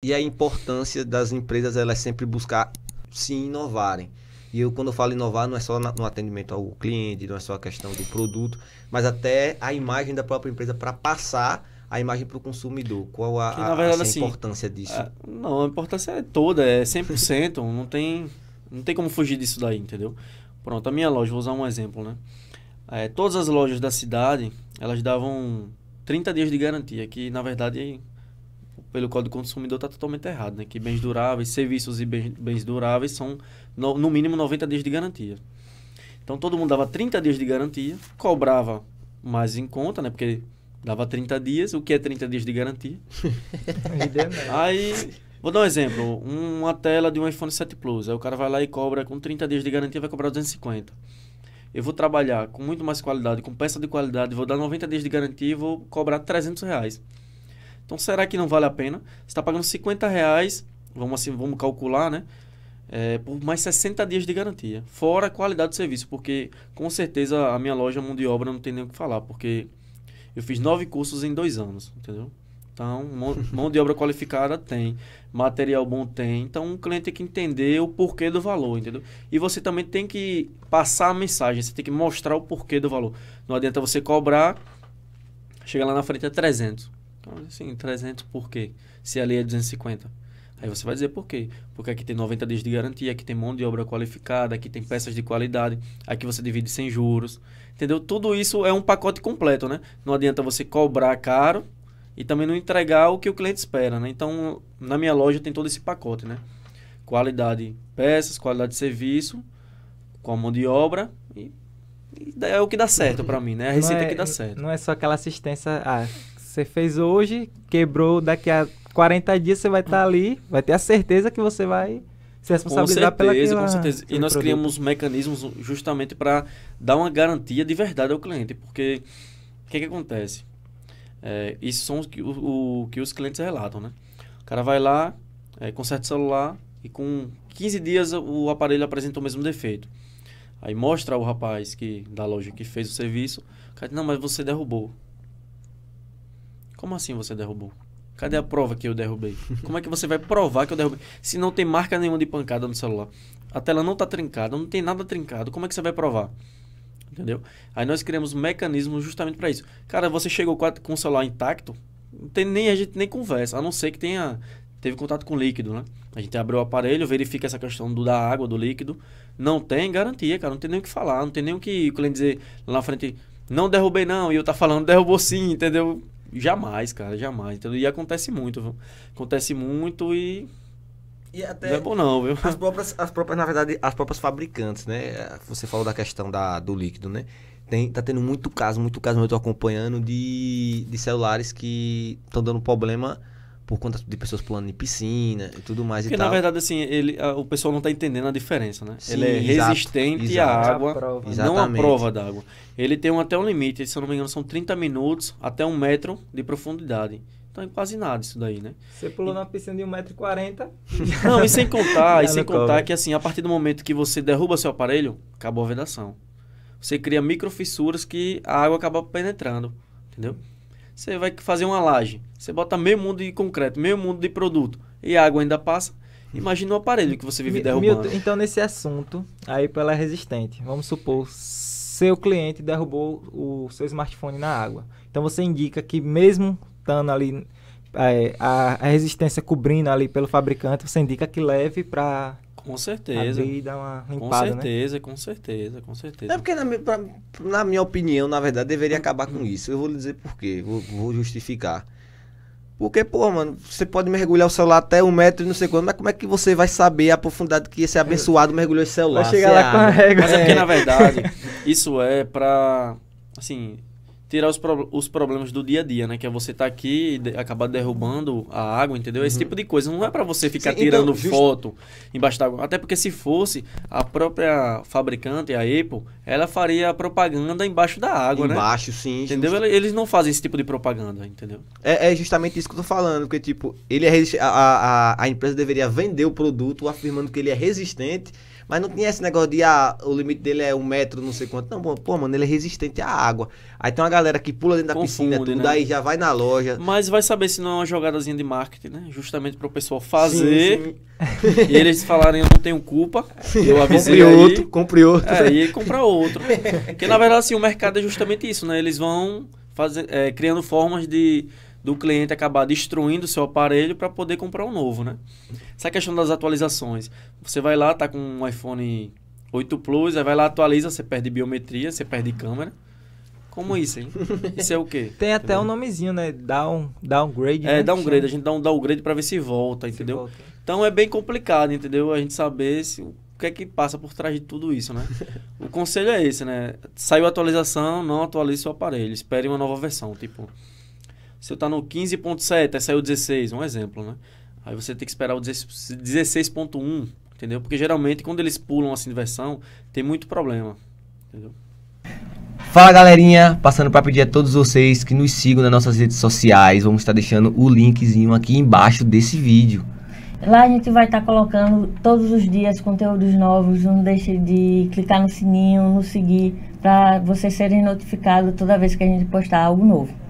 e a importância das empresas elas sempre buscar se inovarem. E eu, quando eu falo inovar, não é só no atendimento ao cliente, não é só a questão do produto, mas até a imagem da própria empresa para passar a imagem para o consumidor. Qual a, que, verdade, assim, a assim, importância disso? É, não, a importância é toda, é 100%, não tem não tem como fugir disso daí, entendeu? Pronto, a minha loja, vou usar um exemplo, né? É, todas as lojas da cidade, elas davam 30 dias de garantia, que na verdade pelo Código do Consumidor está totalmente errado, né? Que bens duráveis, serviços e bens, bens duráveis são no, no, mínimo 90 dias de garantia. Então todo mundo dava 30 dias de garantia, cobrava mais em conta, né? Porque dava 30 dias, o que é 30 dias de garantia? Aí, vou dar um exemplo, uma tela de um iPhone 7 Plus, aí o cara vai lá e cobra com 30 dias de garantia, vai cobrar 250 eu vou trabalhar com muito mais qualidade, com peça de qualidade, vou dar 90 dias de garantia e vou cobrar 300 reais. Então, será que não vale a pena? Você está pagando 50 reais, vamos, assim, vamos calcular, né? É, por mais 60 dias de garantia. Fora a qualidade do serviço, porque com certeza a minha loja mão de obra não tem nem o que falar, porque eu fiz nove cursos em dois anos, entendeu? Então, mão, de obra qualificada tem, material bom tem. Então, o cliente tem que entender o porquê do valor, entendeu? E você também tem que passar a mensagem, você tem que mostrar o porquê do valor. Não adianta você cobrar, chegar lá na frente é 300. Então, assim, 300 por quê? Se a lei é 250. Aí você vai dizer por quê? Porque aqui tem 90 dias de garantia, aqui tem mão de obra qualificada, aqui tem peças de qualidade, aqui você divide sem juros. Entendeu? Tudo isso é um pacote completo, né? Não adianta você cobrar caro e também não entregar o que o cliente espera, né? Então, na minha loja tem todo esse pacote, né? Qualidade peças, qualidade de serviço, com a mão de obra e é o que dá certo para mim, né? A receita é, que dá certo. Não é só aquela assistência, ah, você fez hoje, quebrou, daqui a 40 dias você vai estar tá ali, vai ter a certeza que você vai se responsabilizar com certeza, pela Com certeza, E nós produto. criamos mecanismos justamente para dar uma garantia de verdade ao cliente, porque o que, que acontece? É, isso são os que, o, o, que os clientes relatam, né? O cara vai lá, é, conserta o celular e com 15 dias o aparelho apresenta o mesmo defeito. Aí mostra o rapaz que da loja que fez o serviço, o cara diz, não, mas você derrubou. Como assim você derrubou? Cadê a prova que eu derrubei? Como é que você vai provar que eu derrubei? Se não tem marca nenhuma de pancada no celular, a tela não está trincada, não tem nada trincado, como é que você vai provar? Entendeu? Aí nós criamos mecanismos justamente para isso. Cara, você chegou com o celular intacto, não tem nem a gente nem conversa, a não ser que tenha teve contato com líquido, né? A gente abriu o aparelho, verifica essa questão do, da água, do líquido. Não tem garantia, cara. Não tem nem o que falar, não tem nem o que o cliente dizer lá na frente. Não derrubei não, e eu tá falando derrubou sim, entendeu? Jamais, cara, jamais. Entendeu? E acontece muito, viu? Acontece muito e. E até. Não é bom, não, viu? As próprias, as próprias, na verdade, as próprias fabricantes, né? Você falou da questão da, do líquido, né? Tem, tá tendo muito caso, muito caso eu tô acompanhando de, de celulares que estão dando problema por conta de pessoas pulando em piscina e tudo mais Porque, e tal. Porque, na verdade, assim, ele, a, o pessoal não está entendendo a diferença, né? Sim, ele é resistente exato, à água, é a né? não à prova d'água. Ele tem um, até um limite, se eu não me engano, são 30 minutos até um metro de profundidade. Então, é quase nada isso daí, né? Você pulou e... numa piscina de 1,40m. Não, e sem contar, e sem contar que, assim, a partir do momento que você derruba seu aparelho, acabou a vedação. Você cria microfissuras que a água acaba penetrando, entendeu? Você vai fazer uma laje, você bota meio mundo de concreto, meio mundo de produto e a água ainda passa. Imagina o aparelho que você vive derrubando. Milton, então, nesse assunto, aí ela é resistente. Vamos supor, seu cliente derrubou o seu smartphone na água. Então, você indica que mesmo estando ali, é, a, a resistência cobrindo ali pelo fabricante, você indica que leve para com certeza. e dar uma limpada, Com né? certeza, né? com certeza, com certeza. É porque, na minha, pra, na minha opinião, na verdade, deveria hum. acabar com isso. Eu vou lhe dizer por quê, vou, vou justificar. Porque, pô, mano, você pode mergulhar o celular até um metro e não sei quanto, mas como é que você vai saber a profundidade que esse abençoado mergulhou esse celular? Vai chegar lá com a régua. Mas é porque, na é. verdade, isso é pra, assim, tirar os, pro, os problemas do dia a dia, né? Que é você tá aqui e de, acabar derrubando a água, entendeu? Esse uhum. tipo de coisa. Não é para você ficar Sim, então, tirando então, just... foto embaixo da água. Até porque se fosse, a própria fabricante, a Apple, ela faria propaganda embaixo da água, embaixo, né? Embaixo, sim. Entendeu? Eles não fazem esse tipo de propaganda, entendeu? É, é, justamente isso que eu tô falando, porque, tipo, ele é a, a, a empresa deveria vender o produto afirmando que ele é resistente mas não tinha esse negócio de, ah, o limite dele é um metro, não sei quanto. Não, pô, mano, ele é resistente à água. Aí tem uma galera que pula dentro da Confunde, piscina, tudo, né? aí já vai na loja. Mas vai saber se não é uma jogadazinha de marketing, né? Justamente pro pessoal fazer. Sim, sim. E eles falarem, eu não tenho culpa. Eu avisei. Compre aí, outro, compre outro. É, compra outro. Porque na verdade, assim, o mercado é justamente isso, né? Eles vão fazer, é, criando formas de do cliente acabar destruindo o seu aparelho para poder comprar um novo, né? Essa questão das atualizações. Você vai lá, tá com um iPhone 8 Plus, aí vai lá, atualiza, você perde biometria, você perde câmera. Como isso, hein? Isso é o quê? Tem até entendeu? um nomezinho, né? Down, downgrade. É, né? downgrade. A gente dá um downgrade para ver se volta, entendeu? Se volta. Então é bem complicado, entendeu? A gente saber se, o que é que passa por trás de tudo isso, né? o conselho é esse, né? Saiu a atualização, não atualize seu aparelho. Espere uma nova versão, tipo se eu tá no 15.7, aí saiu 16, um exemplo, né? Aí você tem que esperar o 16.1, entendeu? Porque geralmente quando eles pulam assim de versão, tem muito problema, entendeu? Fala galerinha, passando para pedir a todos vocês que nos sigam nas nossas redes sociais, vamos estar deixando o linkzinho aqui embaixo desse vídeo. Lá a gente vai estar colocando todos os dias conteúdos novos, não deixe de clicar no sininho, no seguir, para vocês serem notificados toda vez que a gente postar algo novo.